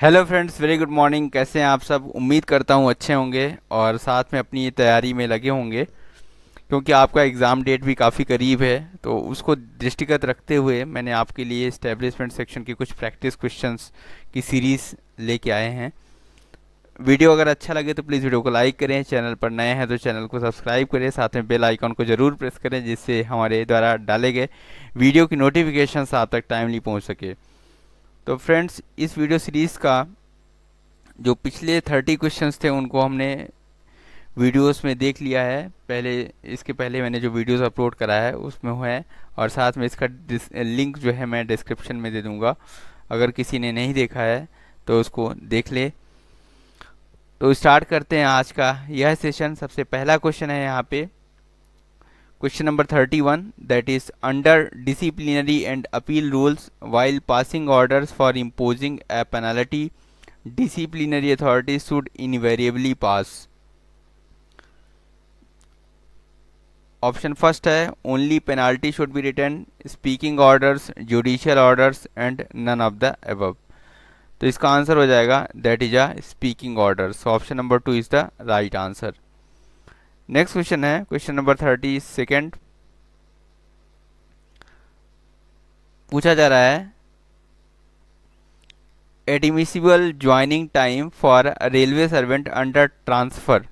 Hello friends very good morning कैसे हैं आप सब उम्मीद करता हूं अच्छे होंगे और साथ में अपनी तैयारी में लगे होंगे क्योंकि आपका एग्ज़ाम डेट भी काफ़ी करीब है तो उसको दृष्टिगत रखते हुए मैंने आपके लिए इस्टेब्लिशमेंट सेक्शन के कुछ प्रैक्टिस क्वेश्चंस की सीरीज़ लेके आए हैं वीडियो अगर अच्छा लगे तो प्लीज़ वीडियो को लाइक करें चैनल पर नए हैं तो चैनल को सब्सक्राइब करें साथ में बेल आइकॉन को ज़रूर प्रेस करें जिससे हमारे द्वारा डाले गए वीडियो की नोटिफिकेशन आप तक टाइमली पहुँच सके तो फ्रेंड्स इस वीडियो सीरीज़ का जो पिछले थर्टी क्वेश्चन थे उनको हमने वीडियोस में देख लिया है पहले इसके पहले मैंने जो वीडियोस अपलोड करा है उसमें हुआ है और साथ में इसका लिंक जो है मैं डिस्क्रिप्शन में दे दूंगा अगर किसी ने नहीं देखा है तो उसको देख ले तो स्टार्ट करते हैं आज का यह सेशन सबसे पहला क्वेश्चन है यहाँ पे question number thirty one that is under disciplinary and appeal rules while passing order for imposing a penalty disciplinary authority should invariably pass option first है only penalty should be return speaking orders judicial orders and none of the above तो इसका answer हो जाएगा that is a speaking order option number two is the right answer next question है question number thirty second पूछा जा रहा है admissible joining time for railway servant under transfer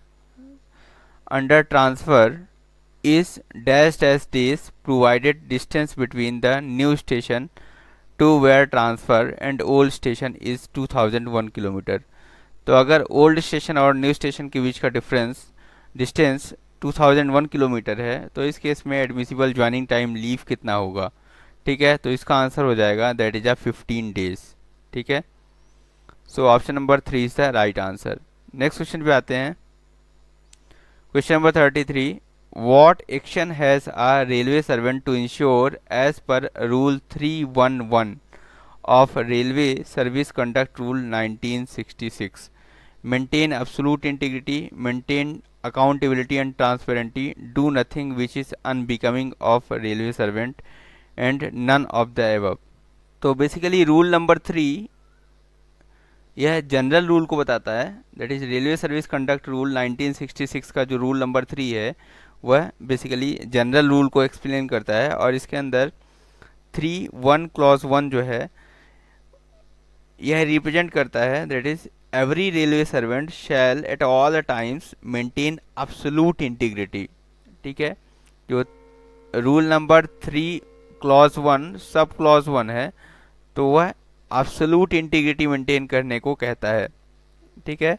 under transfer dash dash provided distance between the new station to where transfer and old station is two thousand 2001 kilometre तो अगर old station और new station के बीच का difference distance 2001 kilometre है तो इस case में एडमिसिबल ज्वाइनिंग टाइम लीव कितना होगा ठीक है तो इसका आंसर हो जाएगा दैट इज़ अ 15 डेज ठीक है so option number three is the right answer next question पे आते हैं question number thirty three what action has a railway servant to ensure as per rule three one one of railway service conduct rule 1966 maintain absolute integrity maintain accountability and transparency do nothing which is unbecoming of railway servant and none of the above तो basically rule number three यह general rule को बताता है that is railway service conduct rule 1966 का जो rule number three है वह basically general rule को एक्सप्लेन करता है और इसके अंदर थ्री वन क्लॉज वन जो है यह रिप्रेजेंट करता है that is every railway servant shall at all times maintain absolute integrity ठीक है जो rule number three clause one sub clause one है तो वह अब्सोलूट इंटीग्रिटी मेंटेन करने को कहता है ठीक है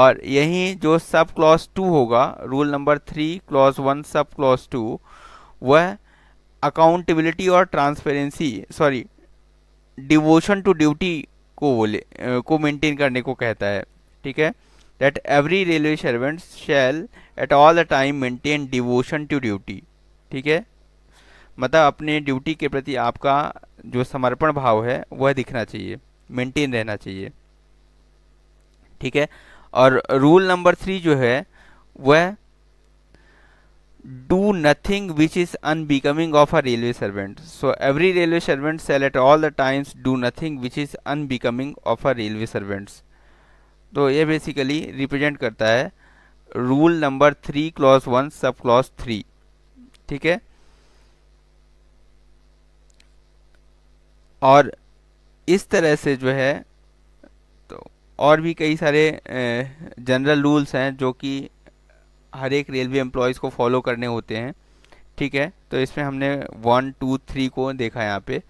और यही जो सब क्लॉज टू होगा rule number three clause one sub clause two वह अकाउंटेबिलिटी और transparency sorry devotion to duty को बोले को मेंटेन करने को कहता है ठीक है that every railway servant shall at all the time maintain devotion to duty ठीक है मतलब अपने ड्यूटी के प्रति आपका जो समर्पण भाव है वह दिखना चाहिए मेंटेन रहना चाहिए ठीक है और रूल नंबर थ्री जो है वह do nothing which is unbecoming of a railway servant so every railway servant shall at all the times do nothing which is unbecoming of a railway servants तो ये बेसिकली रिप्रेजेंट करता है rule number three clause one sub clause three ठीक है और इस तरह से जो है तो और भी कई सारे जनरल रूल्स हैं जो कि हर एक रेलवे एम्प्लॉयज़ को फॉलो करने होते हैं ठीक है तो इसमें हमने वन टू थ्री को देखा यहाँ पे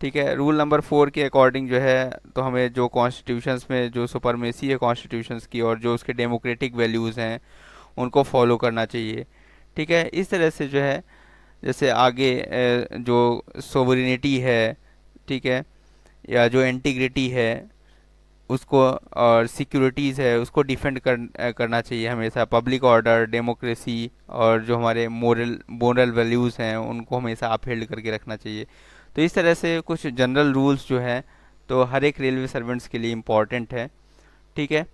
ठीक है रूल नंबर फोर के अकॉर्डिंग जो है तो हमें जो कॉन्स्टिट्यूशंस में जो सुपरमेसी है कॉन्स्टिट्यूशंस की और जो उसके डेमोक्रेटिक वैल्यूज़ हैं उनको फॉलो करना चाहिए ठीक है इस तरह से जो है जैसे आगे जो सोवरिनिटी है ठीक है या जो इंटीग्रिटी है उसको और सिक्योरिटीज़ है उसको डिफेंड कर, करना चाहिए हमेशा पब्लिक ऑर्डर डेमोक्रेसी और जो हमारे मोरल मोरल वैल्यूज़ हैं उनको हमेशा अपहेल्ड करके रखना चाहिए तो इस तरह से कुछ जनरल रूल्स जो हैं तो हर एक रेलवे सर्वेंट्स के लिए इम्पॉर्टेंट है ठीक है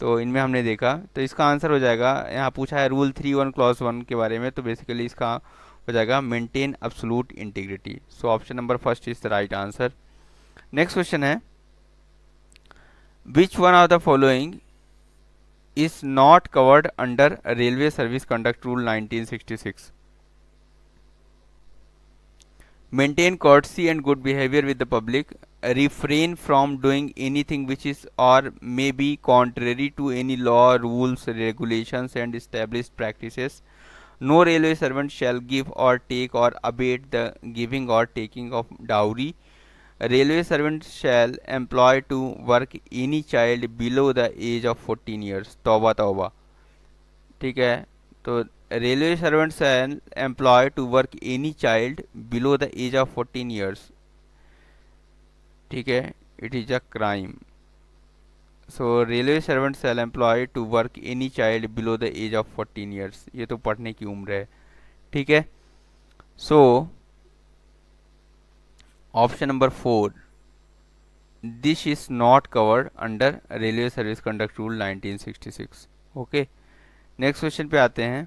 तो इनमें हमने देखा तो इसका आंसर हो जाएगा यहाँ पूछा है rule three one clause one के बारे में तो बेसिकली इसका हो जाएगा maintain absolute integrity so option number first is the right answer next question है Which one of the following is not covered under Railway Service Conduct Rule 1966? Maintain courtesy and good behavior with the public. Refrain from doing anything which is or may be contrary to any law, rules, regulations and established practices. No railway servant shall give or take or abate the giving or taking of dowry railway servant shall employ to work any child below the age of fourteen years तोबा तोबा ठीक है तो railway servant shall employ to work any child below the age of fourteen years ठीक है it is a crime so railway servant shall employ to work any child below the age of fourteen years ये तो पढ़ने की उम्र है ठीक है so so, option number four this is not covered under railway service conduct rule 1966 okay next question पे आते हैं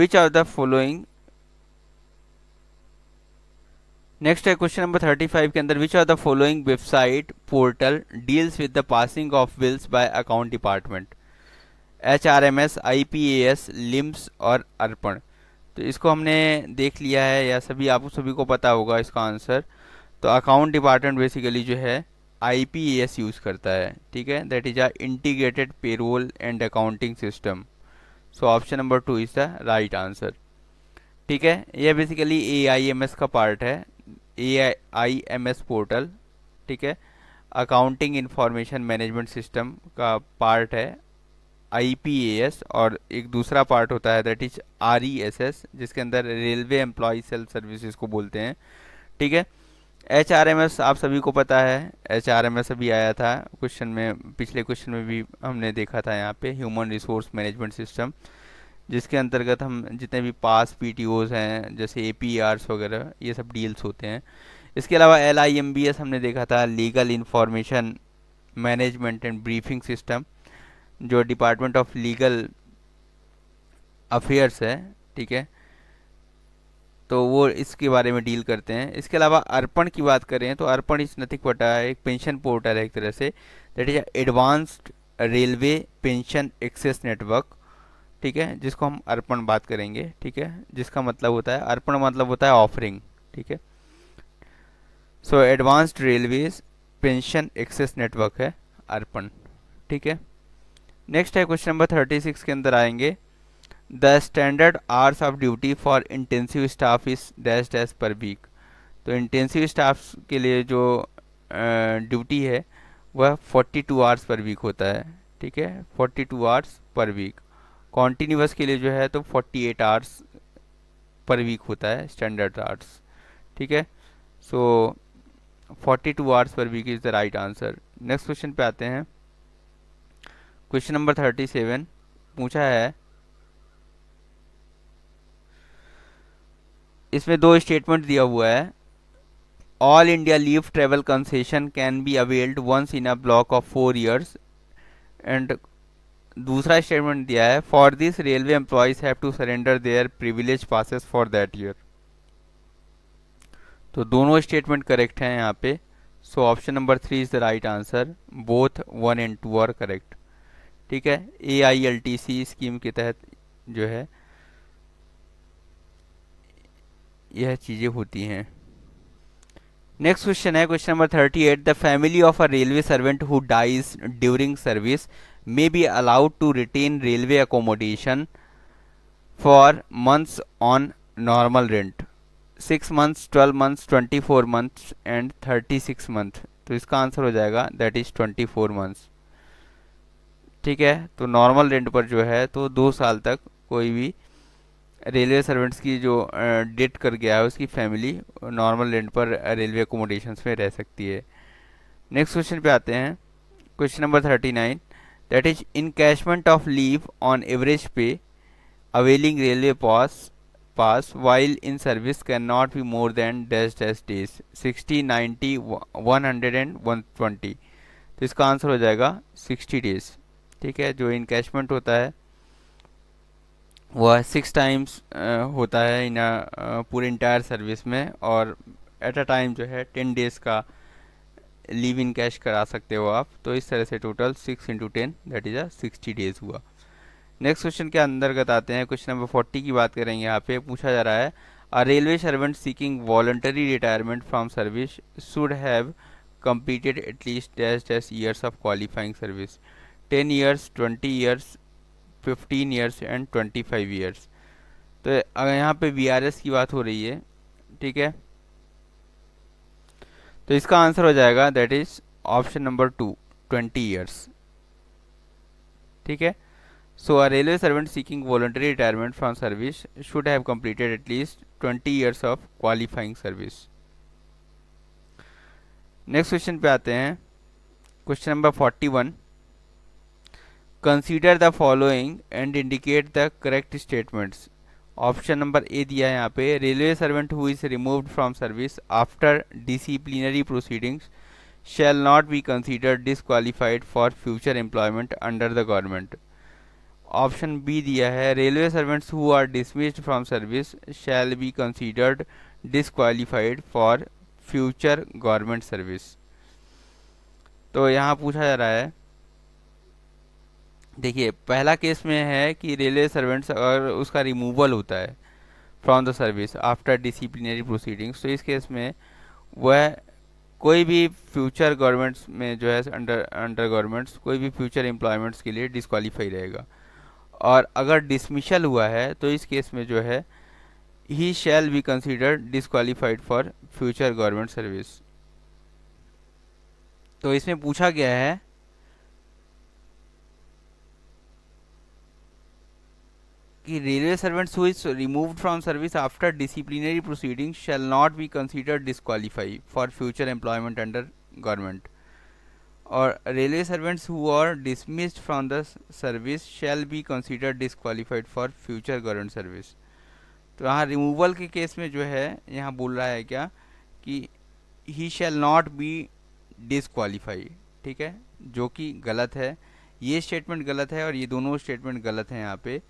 which are the following next है क्वेश्चन नंबर 35 के अंदर which are the following website portal deals with the passing of bills by account department H R M S I P A S LIMS और अर्पण तो इसको हमने देख लिया है या सभी आप सभी को पता होगा इसका आंसर तो अकाउंट डिपार्टमेंट बेसिकली जो है आई यूज़ करता है ठीक है that is a integrated payroll and accounting system so option number two is the right answer ठीक है यह बेसिकली ए का पार्ट है ए पोर्टल ठीक है अकाउंटिंग इन्फॉर्मेशन मैनेजमेंट सिस्टम का पार्ट है आईपीएएस और एक दूसरा पार्ट होता है दैट इज आरईएसएस जिसके अंदर रेलवे एम्प्लॉय सेल्फ सर्विसेज को बोलते हैं ठीक है एच आर एम एस आप सभी को पता है एच आर एम एस अभी आया था क्वेश्चन में पिछले क्वेश्चन में भी हमने देखा था यहाँ पे ह्यूमन रिसोर्स मैनेजमेंट सिस्टम जिसके अंतर्गत हम जितने भी पास पी टी ओज हैं जैसे ए पी वगैरह ये सब डील्स होते हैं इसके अलावा L I M B S हमने देखा था legal information management and briefing system जो डिपार्टमेंट ऑफ लीगल अफेयर्स है ठीक है तो वो इसके बारे में डील करते हैं इसके अलावा अर्पण की बात करें तो अर्पण इज नथिंग बट है एक पेंशन पोर्टल है एक तरह से that is advanced railway pension access network ठीक है जिसको हम अर्पण बात करेंगे ठीक है जिसका मतलब होता है अर्पण मतलब होता है ऑफरिंग ठीक है so advanced railways pension access network है अर्पण ठीक है नेक्स्ट है क्वेश्चन नंबर थर्टी सिक्स के अंदर आएंगे the standard hours of duty for intensive staff is dash dash per week तो इंटेंसिव स्टाफ के लिए जो ड्यूटी uh, है वह forty two hours per week होता है ठीक है forty two hours per week continuous के लिए जो है तो forty eight hours per week होता है स्टैंडर्ड आवर्स ठीक है so forty two hours per week is the right answer next question पे आते हैं क्वेश्चन नंबर थर्टी सेवन पूछा है इसमें दो स्टेटमेंट दिया हुआ है all India leave travel concession can be availed once in a block of four years and दूसरा स्टेटमेंट दिया है for this railway employees have to surrender their privilege passes for that year तो दोनों statement correct हैं यहाँ पे so option number three is the right answer both one and two are correct ठीक है A I L T C scheme के तहत जो है यह चीज़ें होती हैं नेक्स्ट क्वेश्चन है question number thirty eight the family of a railway servant who dies during service may be allowed to retain railway accommodation for months on normal rent six months twelve months twenty four months and thirty six month तो इसका answer हो जाएगा that is twenty four months ठीक है तो normal rent पर जो है तो दो साल तक कोई भी रेलवे सर्वेंट्स की जो डेट कर गया है उसकी फैमिली नॉर्मल रेंट पर रेलवे एकोमोडेशन में रह सकती है नेक्स्ट क्वेश्चन पे आते हैं question number thirty nine that is encashment of leave on average pay availing railway pass pass while in service can not be more than more than days sixty ninety one hundred and one twenty तो इसका answer हो जाएगा sixty days ठीक है जो encashment होता है वह सिक्स टाइम्स होता है इन पूरे इंटायर सर्विस में और एट अ टाइम जो है टेन डेज़ का लीव इन कैश करा सकते हो आप तो इस तरह से total six into ten that is a sixty days हुआ नेक्स्ट क्वेश्चन के अंतर्गत आते हैं क्वेश्चन नंबर फोर्टी की बात करेंगे यहाँ पे पूछा जा रहा है a railway servant seeking voluntary retirement from service should have completed at least dash dash years of qualifying service ten years twenty years fifteen years and twenty five years तो अगर यहाँ पे वी आर एस की बात हो रही है ठीक है तो इसका आंसर हो जाएगा that is option number two twenty years ठीक है so a railway servant seeking voluntary retirement from service should have completed at least twenty years of qualifying service next question पे आते हैं question number one consider the following and indicate the correct statements option number A दिया है यहाँ पे railway servant who is removed from service after disciplinary proceedings shall not be considered disqualified for future employment under the government option B दिया है railway servants who are dismissed from service shall be considered disqualified for future government service तो यहाँ पूछा जा रहा है देखिए पहला केस में है कि रेलवे सर्वेंट्स अगर उसका रिमूवल होता है from the service after disciplinary proceedings तो इस केस में वह कोई भी फ्यूचर गवर्नमेंट्स में जो है अंडर अंडर गवर्नमेंट्स कोई भी फ्यूचर एम्प्लॉयमेंट्स के लिए डिसक्वालीफाई रहेगा और अगर डिसमिशल हुआ है तो इस केस में जो है he shall be consider disqualified for future government service तो इसमें पूछा गया है कि railway servant who is remove from service after disciplinary proceeding shall not be consider disqualify for future employment under government और railway servants who are dismissed from the service shall be consider disqualified for future government service तो यहाँ removal के case में जो है यहाँ बोल रहा है क्या कि he shall not be disqualify ठीक है जो कि गलत है ये स्टेटमेंट गलत है और ये दोनों स्टेटमेंट गलत हैं यहाँ पर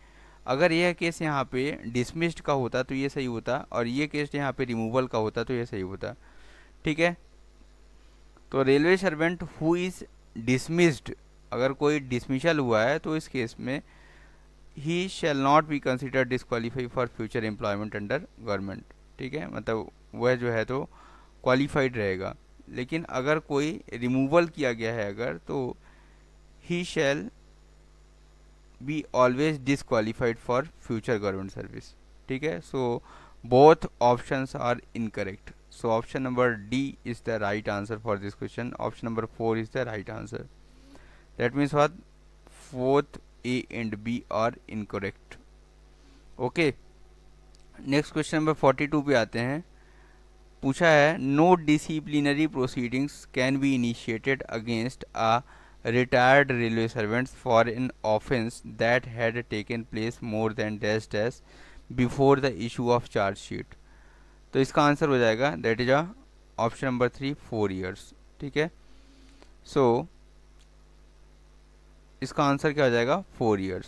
अगर यह केस यहाँ पे डिसमिस्ड का होता तो ये सही होता और ये केस यहाँ पे रिमूवल का होता तो ये सही होता ठीक है तो railway servant who is dismissed अगर कोई डिसमिशल हुआ है तो इस केस में he shall not be consider disqualify for future employment under government ठीक है मतलब वह जो है तो क्वालिफाइड रहेगा लेकिन अगर कोई रिमूवल किया गया है अगर तो he shall be always disqualified for future government service ठीक है so both options are incorrect so option number D is the right answer for this question option number four is the right answer that means what fourth A and B are incorrect okay next question number forty two पे आते हैं पूछा है no disciplinary proceedings can be initiated against a retired railway servants for an offence that had taken place more than dash dash before the issue of charge sheet तो इसका answer हो जाएगा that is option number three four years ठीक है so so, इसका आंसर क्या हो जाएगा फोर ईयर्स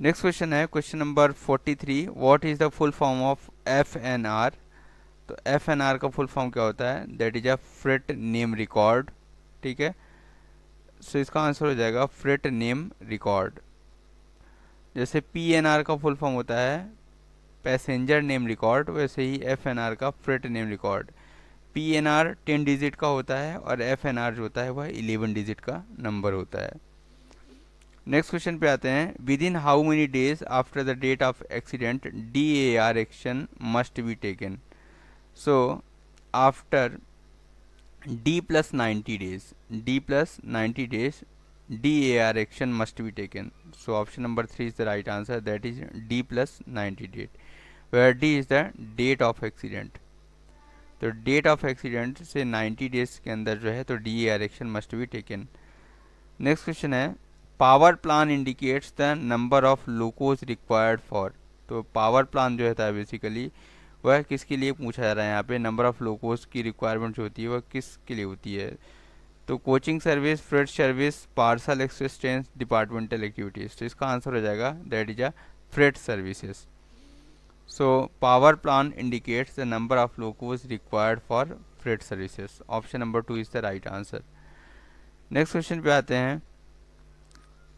नेक्स्ट क्वेश्चन है question number forty three what is the full form of F N R तो एफ एन आर का फुल फॉर्म क्या होता है that is a freight name record ठीक है सो इसका आंसर हो जाएगा फ्रेट नेम रिकॉर्ड जैसे पी एन आर का फुल फॉर्म होता है पैसेंजर नेम रिकॉर्ड वैसे ही एफ एन आर का freight name record P N R ten digit का होता है और एफ एन आर जो होता है वह इलेवन डिजिट का नंबर होता है नेक्स्ट क्वेश्चन पे आते हैं within how many days after the date of accident D A R action must be taken so after D plus ninety days D plus ninety days D A R action must be taken so option number three is the right answer that is D plus ninety date where D is the date of accident तो date of accident से ninety days के अंदर जो है तो D A R action must be taken next question है power plan indicates the number of locos required for तो power plan जो है था बेसिकली वह किसके लिए पूछा जा रहा है यहाँ पे नंबर ऑफ़ लोकोस की रिक्वायरमेंट जो होती है वह किसके लिए होती है तो coaching service freight service parcel existence departmental activities तो इसका आंसर हो जाएगा that is a freight services so power plan indicates the number of locos required for freight services option number two is the right answer next question पे आते हैं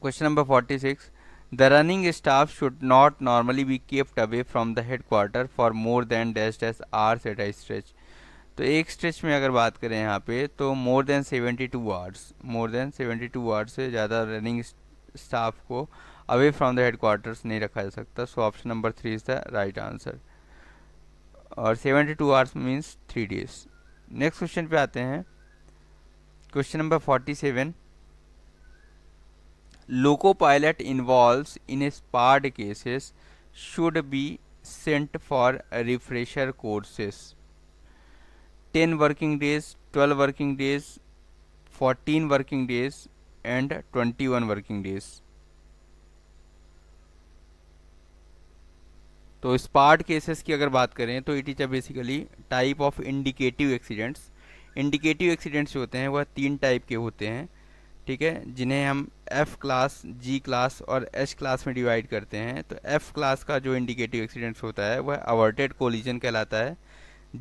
question number forty six running staff should not normally B be away from the head quarter for more than dash dash hours at a stretch तो एक stretch में अगर बात करें यहाँ पे तो more than seventy two hours more than seventy two hours से ज़्यादा रनिंग स्टाफ को अवे फ्रॉम द हेड क्वार्टर्स नहीं रखा जा सकता so option number three is the right answer और seventy two hours means three days next question पे आते हैं question number seven loco pilot involve in SPAD cases should be sent for refresher courses ten working days twelve working days fourteen working days and twenty one working days तो SPAD cases की अगर बात करें तो it is a basically type of indicative accidents indicative accidents जो होते हैं वह तीन टाइप के होते हैं ठीक है जिन्हें हम एफ़ क्लास जी क्लास और एच क्लास में डिवाइड करते हैं तो एफ़ क्लास का जो इंडिकेटिव एक्सीडेंट्स होता है वह अवर्टेड कोलिजन कहलाता है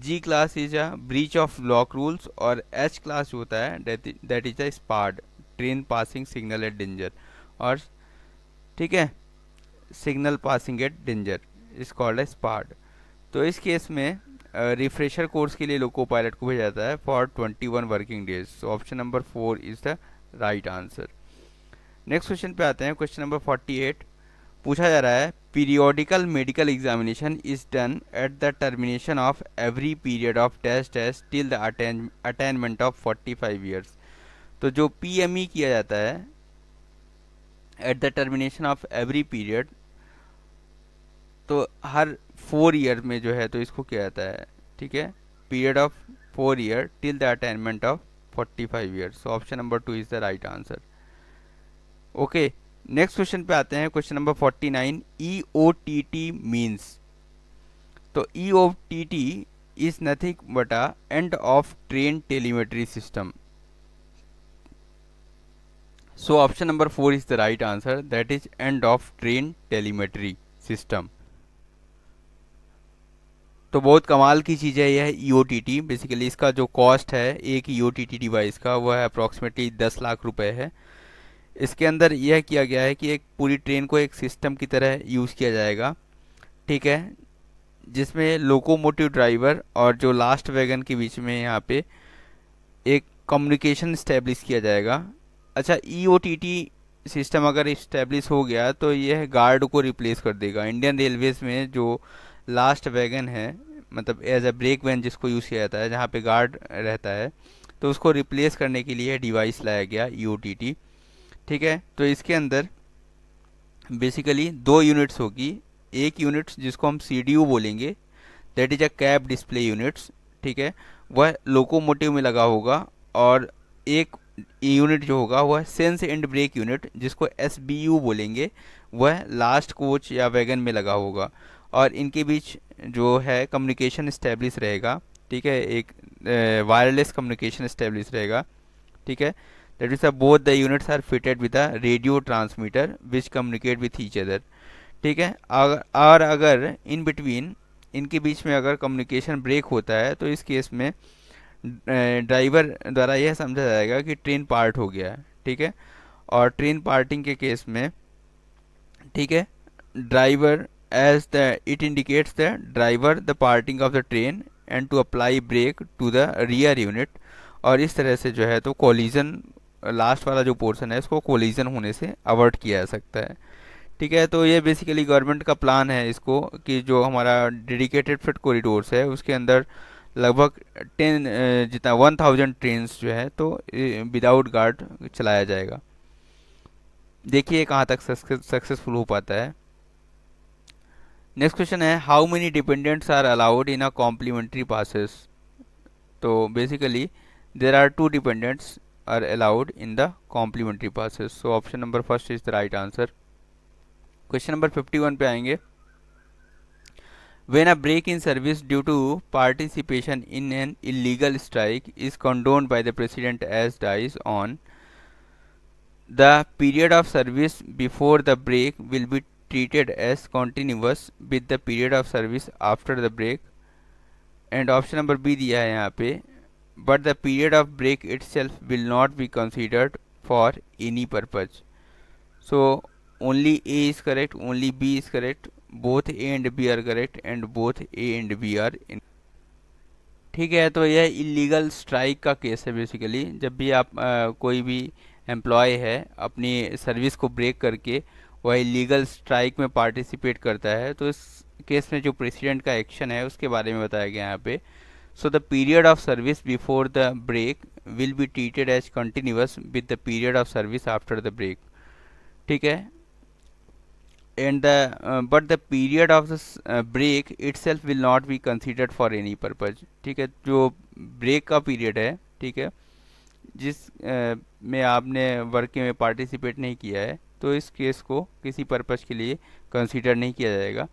G class is a breach of lock rules और एच क्लास जो होता है that is a SPAD train passing signal at danger और ठीक है signal passing at danger is called a SPAD तो इस केस में रिफ्रेशर कोर्स के लिए लोको पायलट को भेजा जाता है for 21 working days option number four is the right answer next question पे आते हैं क्वेश्चन नंबर फोर्टी एट पूछा जा रहा है periodical medical examination is done at the termination of every period of test test till the attainment of forty five years तो जो PME e किया जाता है at the termination of every period तो हर फोर ईयर में जो है तो इसको किया जाता है ठीक है period of four year till the attainment of forty five years option number two is the right answer okay next question पे आते हैं question number forty nine E O T T means तो E O T T is nothing but a end of train telemetry system so option number four is the right answer that is end of train telemetry system तो बहुत कमाल की चीज़ है यह E O T T basically इसका जो cost है एक E O T T device का वह अप्रॉक्सीमेटली दस लाख रुपए है इसके अंदर यह किया गया है कि एक पूरी ट्रेन को एक सिस्टम की तरह यूज़ किया जाएगा ठीक है जिसमें लोकोमोटिव ड्राइवर और जो लास्ट वैगन के बीच में यहाँ पे एक कम्युनिकेशन इस्टेब्लिश किया जाएगा अच्छा E O T T system अगर इस्टेब्लिश हो गया तो यह गार्ड को रिप्लेस कर देगा इंडियन रेलवेज़ में जो लास्ट वैगन है मतलब एज अ ब्रेक वैन जिसको यूज़ किया जाता है जहाँ पे गार्ड रहता है तो उसको रिप्लेस करने के लिए डिवाइस लाया गया ई ओ टी टी ठीक है तो इसके अंदर बेसिकली दो यूनिट्स होगी एक यूनिट्स जिसको हम सी बोलेंगे that is a cab display units ठीक है वह लोकोमोटिव में लगा होगा और एक यूनिट जो होगा वह सेंस एंड ब्रेक यूनिट जिसको एस बोलेंगे वह लास्ट कोच या वैगन में लगा होगा और इनके बीच जो है कम्युनिकेशन इस्टेब्लिश रहेगा ठीक है एक वायरलेस कम्युनिकेशन इस्टेब्लिश रहेगा ठीक है that is a both the units are fitted with a radio transmitter which communicate with each other ठीक है और अगर इन बिटवीन इनके बीच में अगर कम्युनिकेशन ब्रेक होता है तो इस केस में ड्राइवर द्वारा यह समझा जाएगा कि ट्रेन पार्ट हो गया ठीक है और ट्रेन पार्टिंग के केस में ठीक है driver as the it indicates the driver the parting of the train and to apply brake to the rear unit और इस तरह से जो है तो कॉलिजन लास्ट वाला जो पोर्सन है इसको कोलिजन होने से अवर्ट किया जा सकता है ठीक है तो ये बेसिकली गवर्नमेंट का प्लान है इसको कि जो हमारा डेडिकेटेड फिट कॉरिडोर्स है उसके अंदर लगभग टेन जितना वन थाउजेंड ट्रेन जो है तो विदाउट गार्ड चलाया जाएगा देखिए कहाँ तक सक्सेसफुल हो पाता है नेक्स्ट क्वेश्चन है how many dependents are allowed in a complimentary passes तो basically there are two dependents are allowed in the complementary passes so option number first is the right answer question number 51 पे आएंगे when a break in service due to participation in an illegal strike is condoned by the president as dies on the period of service before the break will be treated as continuous with the period of service after the break and option number b दिया है यहाँ पे but the period of break itself will not be considered for any purpose so only A is correct only B is correct both A and B are correct and both A and B are in ठीक है तो यह illegal strike का case है basically जब भी आप आ, कोई भी एम्प्लॉय है अपनी सर्विस को ब्रेक करके वह इलीगल स्ट्राइक में पार्टिसिपेट करता है तो इस केस में जो प्रेसिडेंट का एक्शन है उसके बारे में बताया गया यहाँ पे So the period of service before the break will be treated as continuous with the period of service after the break. ठीक है and the uh, but the period of the uh, break itself will not be considered for any purpose theek hai jo break ka period hai theek hai jis uh, में आपने work mein participate nahi kiya hai to is case ko kisi purpose ke liye consider nahi kiya jayega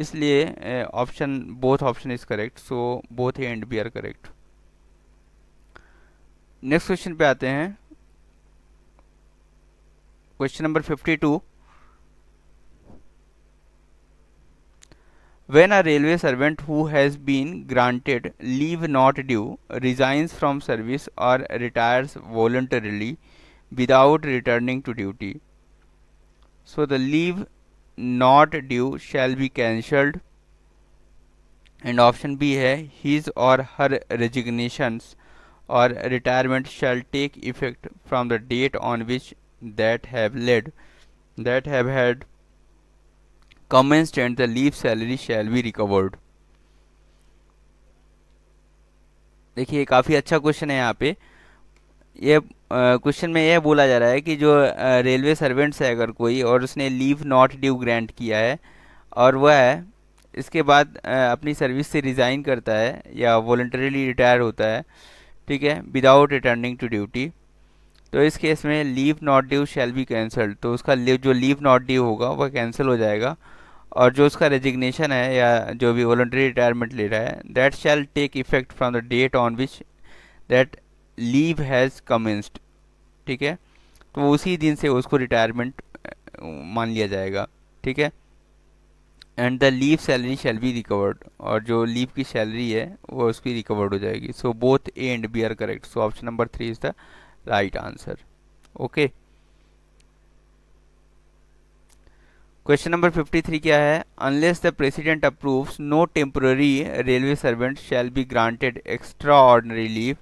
इसलिए option both option is correct so both A and B are correct next question पे आते हैं question number 52 when a railway servant who has been granted leave not due resigns from service or retires voluntarily without returning to duty so the leave not due shall be cancelled and option b है his or her resignations or retirement shall take effect from the date on which that have led that have had commenced and the leave salary shall be recovered देखिए काफ़ी अच्छा question है यहाँ पे ये question में यह बोला जा रहा है कि जो रेलवे सर्वेंट्स है अगर कोई और उसने लीव नॉट ड्यू ग्रांट किया है और वह है इसके बाद आ, अपनी सर्विस से रिज़ाइन करता है या वॉल्ट्रली रिटायर होता है ठीक है विदाउट रिटर्निंग टू ड्यूटी तो इस केस में leave not due shall be cancelled तो उसका लीव जो लीव नॉट ड्यू होगा वह कैंसिल हो जाएगा और जो उसका रेजिग्नेशन है या जो भी वॉल्ट्री रिटायरमेंट ले रहा है that shall take effect from the date on which that leave has commenced ठीक है तो उसी दिन से उसको रिटायरमेंट मान लिया जाएगा ठीक है and the leave salary shall be recovered और जो लीव की सैलरी है वो उसकी रिकवर्ड हो जाएगी so both A and B are correct so option number three is the right answer okay question number 53 क्या है unless the president approves no temporary railway servant shall be granted extraordinary leave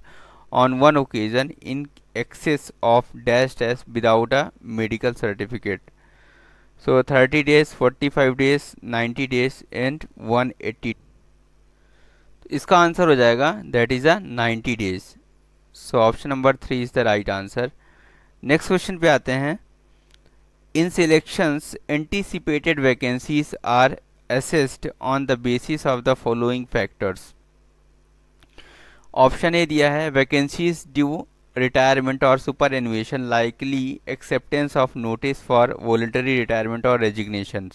on one occasion in excess of dash dash without a medical certificate so days days 45 days 90 days and 180 तो इसका answer हो जाएगा that is a 90 days so option number three is the right answer next question पे आते हैं in selection anticipated vacancies are assessed on the basis of the following factors option A दिया है vacancies due retirement और superannuation likely acceptance of notice for voluntary retirement और resignation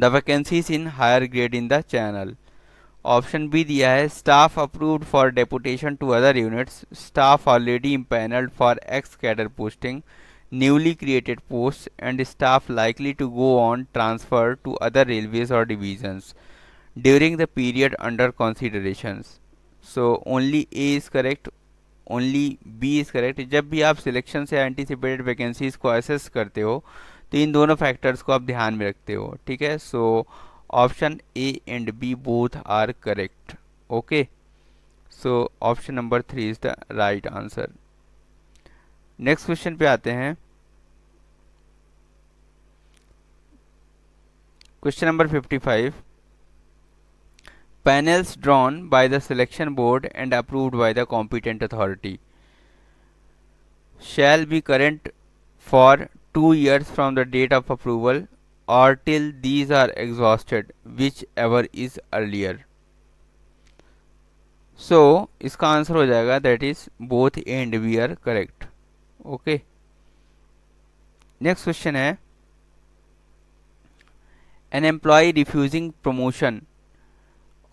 the vacancies in higher grade in the channel option B दिया है staff approved for deputation to other units staff already empanelled for ex cadre posting newly created posts and staff likely to go on transfer to other railways or divisions during the period under considerations. So only A is correct only B is correct जब भी आप selection से anticipated vacancies को assess करते हो तो इन दोनों factors को आप ध्यान में रखते हो ठीक है so option A and B both are correct okay so option number three is the right answer next question पे आते हैं question number fifty five panels drawn by the selection board and approved by the competent authority shall be current for 2 years from the date of approval or till these are exhausted whichever is earlier so, its answer हो जाएगा that both A and B are correct. Okay. Next question question An employee refusing promotion.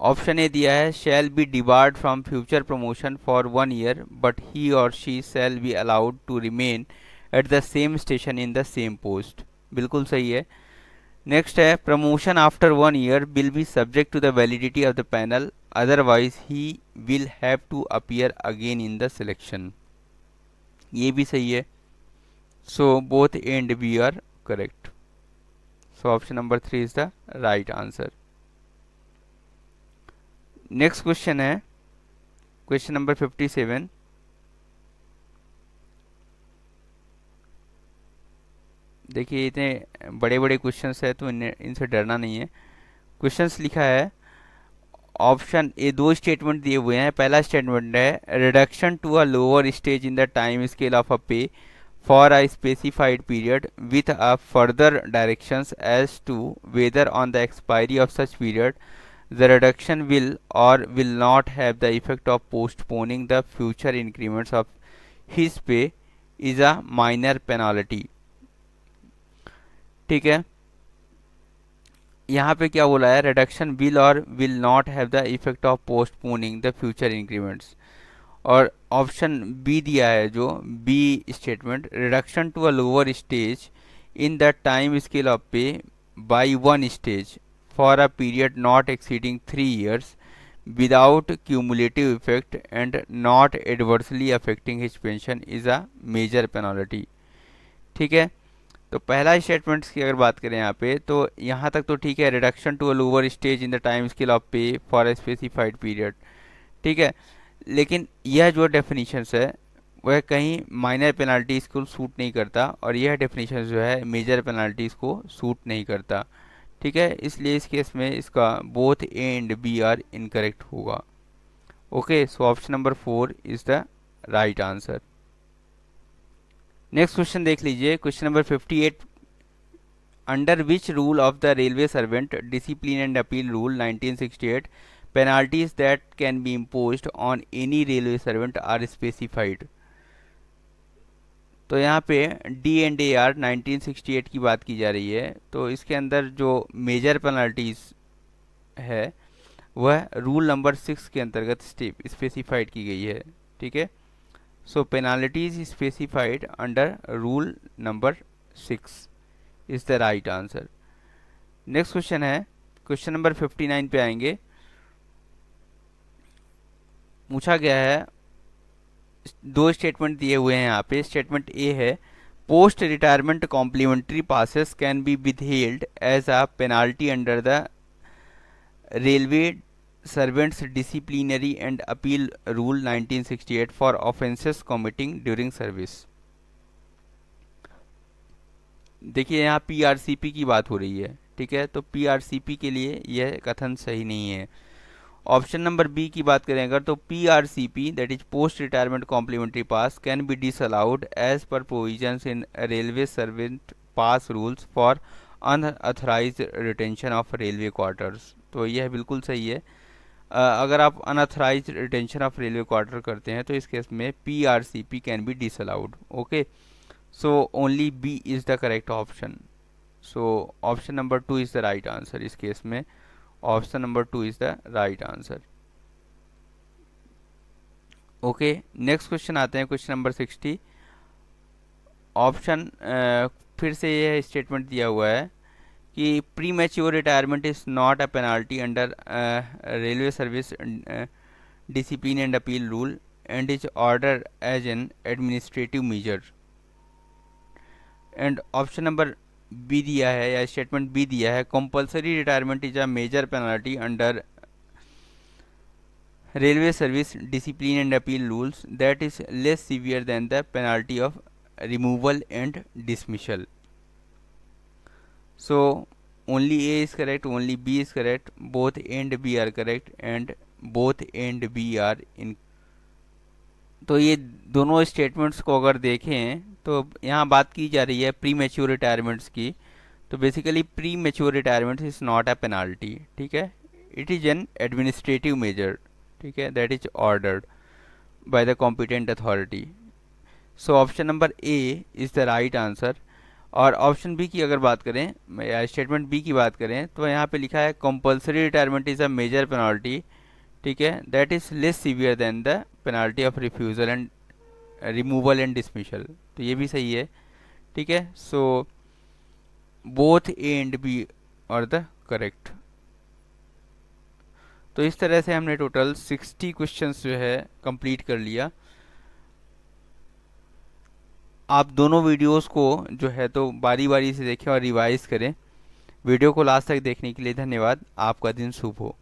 Option A दिया है shall be debarred from future promotion for one year but he और she shall be allowed to remain at the same station in the same post बिल्कुल सही है next है promotion after one year will be subject to the validity of the panel otherwise he will have to appear again in the selection ये भी सही है so both and B are correct so option number three is the right answer next question है question number fifty seven देखिए इतने बड़े बड़े questions है तो इन इनसे डरना नहीं है क्वेश्चंस लिखा है ऑप्शन ए दो स्टेटमेंट दिए हुए हैं पहला स्टेटमेंट है reduction to a lower stage in the time scale of a pay for a specified period with a further directions as to whether on the expiry of such period the reduction will or will not have the effect of postponing the future increments of his pay is a minor penalty ठीक है यहाँ पे क्या बोला है reduction will और will not have the effect of postponing the future increments और option B दिया है जो B statement reduction to a lower stage in the time scale of pay by one stage for a period not exceeding 3 years without cumulative effect and not adversely affecting his pension is a major penalty ठीक है तो पहला statements की अगर बात करें यहाँ पे तो यहाँ तक तो ठीक है reduction to a lower stage in the time scale of pay for a specified period ठीक है लेकिन यह जो डेफिनीशन है वह कहीं माइनर पेनल्टीज़ को सूट नहीं करता और यह डेफिनीशन जो है मेजर पेनल्टीज़ को सूट नहीं करता ठीक है इसलिए इस केस में इसका both A and B are incorrect होगा okay so option number four is the right answer next question देख लीजिए question number fifty eight under which rule of the railway servant discipline and appeal rule 1968 penalties that can be impose on any railway servant are specified तो यहाँ पे D and A R nineteen की बात की जा रही है तो इसके अंदर जो मेजर पेनल्टीज है वह रूल नंबर सिक्स के अंतर्गत स्टेप स्पेसिफाइड की गई है ठीक है so penalties specified under rule number six is the right answer next question है क्वेश्चन नंबर फिफ्टी नाइन पे आएंगे पूछा गया है दो स्टेटमेंट दिए हुए हैं यहाँ पे स्टेटमेंट ए है post retirement complimentary passes can be withheld as a penalty under the railway servants disciplinary and appeal rule 1968 for offences committing during service देखिए यहाँ पी की बात हो रही है ठीक है तो पी के लिए यह कथन सही नहीं है ऑप्शन नंबर बी की बात करें अगर तो P R C P that is post retirement complimentary pass can be allowed as per provision in railway servant pass rules for unauthorise retention of railway quarters तो यह बिल्कुल सही है अगर आप unauthorise retention of railway quarter करते हैं तो इस केस में P R C P can be allowed okay so only B is the correct option so option number two is the right answer इस केस में option number two is the right answer okay next question आते हैं question number sixty option फिर से यह statement दिया हुआ है कि premature retirement is not a penalty under railway service discipline and appeal rule and is order as an administrative measure and option number B दिया है या स्टेटमेंट बी दिया है compulsory retirement is a major penalty under railway service discipline and appeal rules that is less severe than the penalty of removal and dismissal so only A is correct only B is correct both and B are correct and both and B R in तो ये दोनों statements को अगर देखें तो यहाँ बात की जा रही है प्री मेच्योर रिटायरमेंट्स की तो basically premature retirement is not a penalty ठीक है it is an administrative measure ठीक है that is ordered by the competent authority so option number A is the right answer और option B की अगर बात करें या स्टेटमेंट बी की बात करें तो यहाँ पे लिखा है compulsory retirement is a major penalty ठीक है that is less severe than the penalty of refusal and removal and dismissal तो ये भी सही है ठीक है so both A and B are the correct तो इस तरह से हमने टोटल 60 क्वेश्चंस जो है कंप्लीट कर लिया आप दोनों वीडियोस को जो है तो बारी बारी से देखें और रिवाइज करें वीडियो को लास्ट तक देखने के लिए धन्यवाद आपका दिन शुभ हो